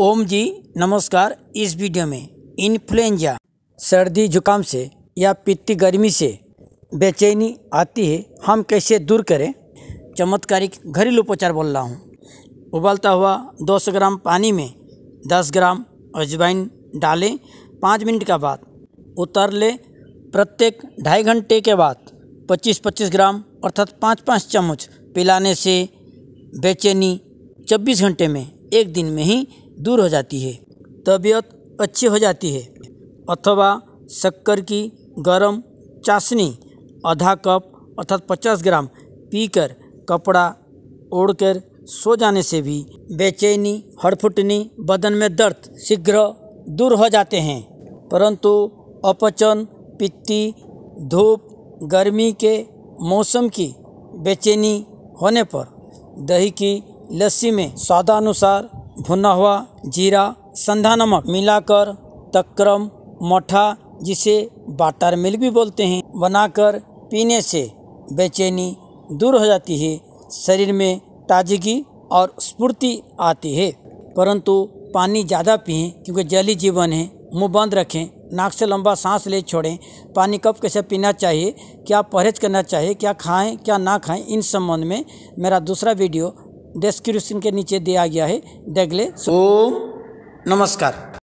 ओम जी नमस्कार इस वीडियो में इन्फ्लुएंजा सर्दी जुकाम से या पित्ती गर्मी से बेचैनी आती है हम कैसे दूर करें चमत्कारिक घरेलू उपचार बोल रहा हूँ उबलता हुआ 200 ग्राम पानी में 10 ग्राम अजवाइन डालें पाँच मिनट का बाद उतार लें प्रत्येक ढाई घंटे के बाद 25-25 ग्राम अर्थात पाँच पाँच चम्मच पिलाने से बेचैनी 24 घंटे में एक दिन में ही दूर हो जाती है तबीयत अच्छी हो जाती है अथवा शक्कर की गरम चाशनी आधा कप अर्थात 50 ग्राम पीकर कपड़ा ओढ़कर सो जाने से भी बेचैनी हड़फुटनी बदन में दर्द शीघ्र दूर हो जाते हैं परंतु अपचन पित्ती धूप गर्मी के मौसम की बेचैनी होने पर दही की लस्सी में स्वादानुसार भुना हुआ जीरा संधा नमक मिलाकर तक्रम मठा जिसे बाटर मिल्क भी बोलते हैं बनाकर पीने से बेचैनी दूर हो जाती है शरीर में ताजगी और स्फूर्ति आती है परंतु पानी ज़्यादा पिएं क्योंकि जली जीवन है मुंह बंद रखें नाक से लंबा सांस ले छोड़ें पानी कब कैसे पीना चाहिए क्या परहेज करना चाहिए क्या खाएं क्या ना खाएं इन संबंध में मेरा दूसरा वीडियो डिस्क्रिप्शन के नीचे दिया गया है देख ले ओम नमस्कार